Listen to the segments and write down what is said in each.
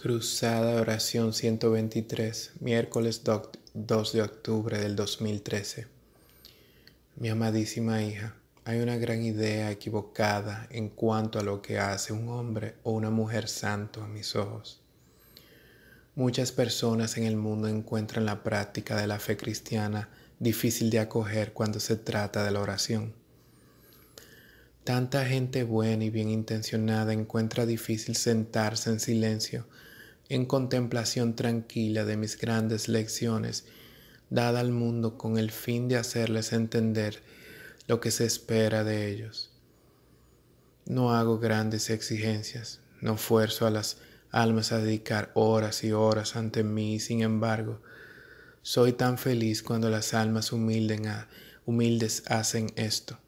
Cruzada Oración 123, miércoles 2 de octubre del 2013. Mi amadísima hija, hay una gran idea equivocada en cuanto a lo que hace un hombre o una mujer santo a mis ojos. Muchas personas en el mundo encuentran la práctica de la fe cristiana difícil de acoger cuando se trata de la oración. Tanta gente buena y bien intencionada encuentra difícil sentarse en silencio en contemplación tranquila de mis grandes lecciones, dada al mundo con el fin de hacerles entender lo que se espera de ellos. No hago grandes exigencias, no fuerzo a las almas a dedicar horas y horas ante mí, sin embargo, soy tan feliz cuando las almas humildes hacen esto,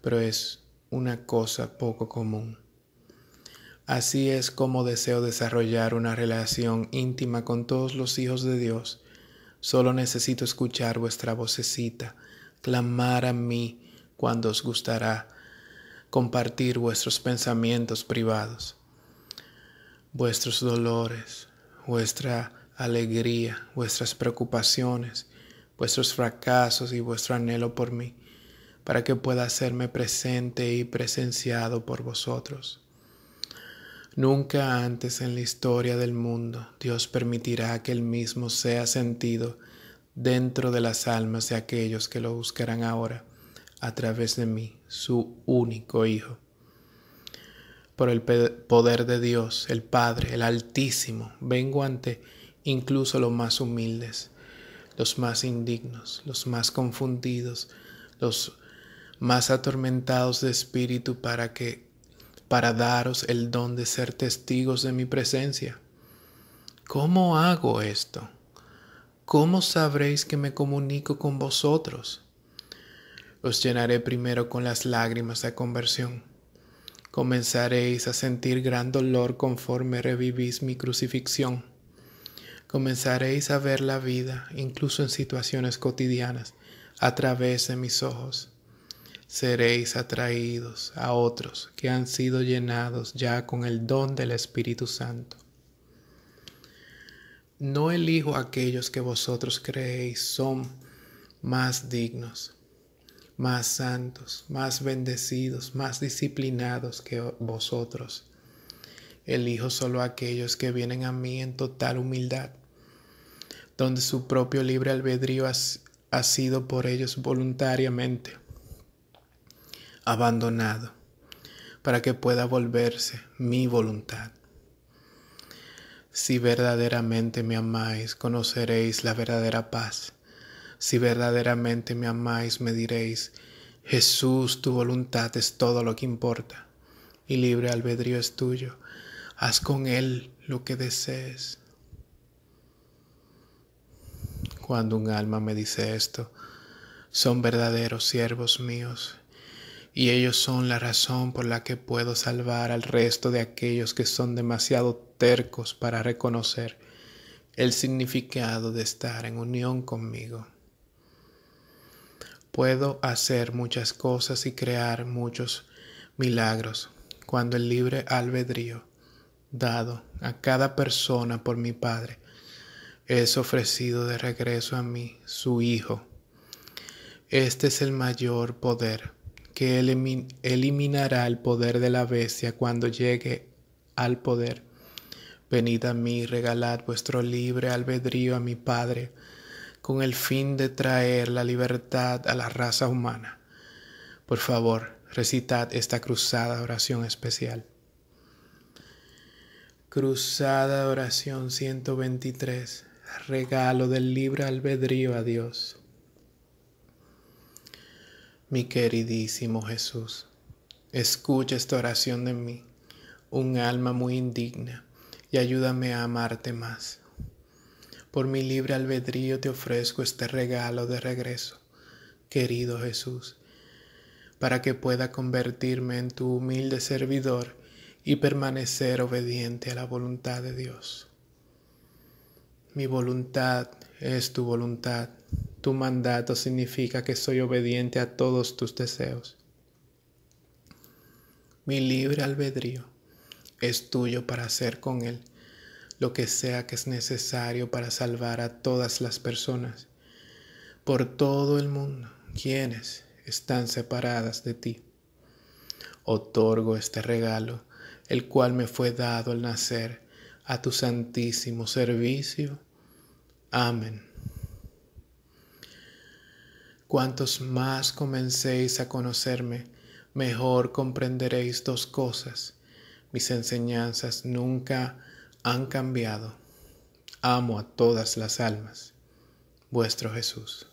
pero es una cosa poco común. Así es como deseo desarrollar una relación íntima con todos los hijos de Dios. Solo necesito escuchar vuestra vocecita, clamar a mí cuando os gustará, compartir vuestros pensamientos privados, vuestros dolores, vuestra alegría, vuestras preocupaciones, vuestros fracasos y vuestro anhelo por mí, para que pueda hacerme presente y presenciado por vosotros. Nunca antes en la historia del mundo Dios permitirá que el mismo sea sentido dentro de las almas de aquellos que lo buscarán ahora a través de mí, su único Hijo. Por el poder de Dios, el Padre, el Altísimo, vengo ante incluso los más humildes, los más indignos, los más confundidos, los más atormentados de espíritu para que para daros el don de ser testigos de mi presencia. ¿Cómo hago esto? ¿Cómo sabréis que me comunico con vosotros? Os llenaré primero con las lágrimas de conversión. Comenzaréis a sentir gran dolor conforme revivís mi crucifixión. Comenzaréis a ver la vida, incluso en situaciones cotidianas, a través de mis ojos seréis atraídos a otros que han sido llenados ya con el don del Espíritu Santo. No elijo aquellos que vosotros creéis son más dignos, más santos, más bendecidos, más disciplinados que vosotros. Elijo solo aquellos que vienen a mí en total humildad, donde su propio libre albedrío ha sido por ellos voluntariamente abandonado, para que pueda volverse mi voluntad. Si verdaderamente me amáis, conoceréis la verdadera paz. Si verdaderamente me amáis, me diréis, Jesús, tu voluntad es todo lo que importa, y libre albedrío es tuyo. Haz con él lo que desees. Cuando un alma me dice esto, son verdaderos siervos míos y ellos son la razón por la que puedo salvar al resto de aquellos que son demasiado tercos para reconocer el significado de estar en unión conmigo. Puedo hacer muchas cosas y crear muchos milagros cuando el libre albedrío dado a cada persona por mi Padre es ofrecido de regreso a mí, su Hijo. Este es el mayor poder que eliminará el poder de la bestia cuando llegue al poder. Venid a mí, regalad vuestro libre albedrío a mi Padre, con el fin de traer la libertad a la raza humana. Por favor, recitad esta cruzada oración especial. Cruzada oración 123. Regalo del libre albedrío a Dios. Mi queridísimo Jesús, escucha esta oración de mí, un alma muy indigna, y ayúdame a amarte más. Por mi libre albedrío te ofrezco este regalo de regreso, querido Jesús, para que pueda convertirme en tu humilde servidor y permanecer obediente a la voluntad de Dios. Mi voluntad es tu voluntad tu mandato significa que soy obediente a todos tus deseos. Mi libre albedrío es tuyo para hacer con él lo que sea que es necesario para salvar a todas las personas por todo el mundo quienes están separadas de ti. Otorgo este regalo, el cual me fue dado al nacer, a tu santísimo servicio. Amén. Cuantos más comencéis a conocerme, mejor comprenderéis dos cosas. Mis enseñanzas nunca han cambiado. Amo a todas las almas. Vuestro Jesús.